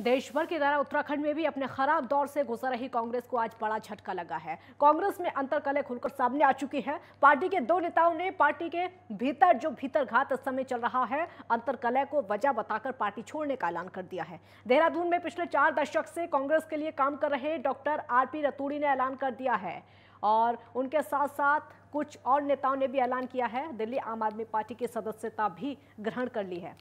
देश भर की तरह उत्तराखंड में भी अपने खराब दौर से गुजर रही कांग्रेस को आज बड़ा झटका लगा है कांग्रेस में कले खुलकर सामने आ चुकी है पार्टी के दो नेताओं ने पार्टी के भीतर जो भीतर घात इस समय चल रहा है अंतरकलय को वजह बताकर पार्टी छोड़ने का ऐलान कर दिया है देहरादून में पिछले चार दशक से कांग्रेस के लिए काम कर रहे डॉक्टर आर पी रतूड़ी ने ऐलान कर दिया है और उनके साथ साथ कुछ और नेताओं ने भी ऐलान किया है दिल्ली आम आदमी पार्टी की सदस्यता भी ग्रहण कर ली है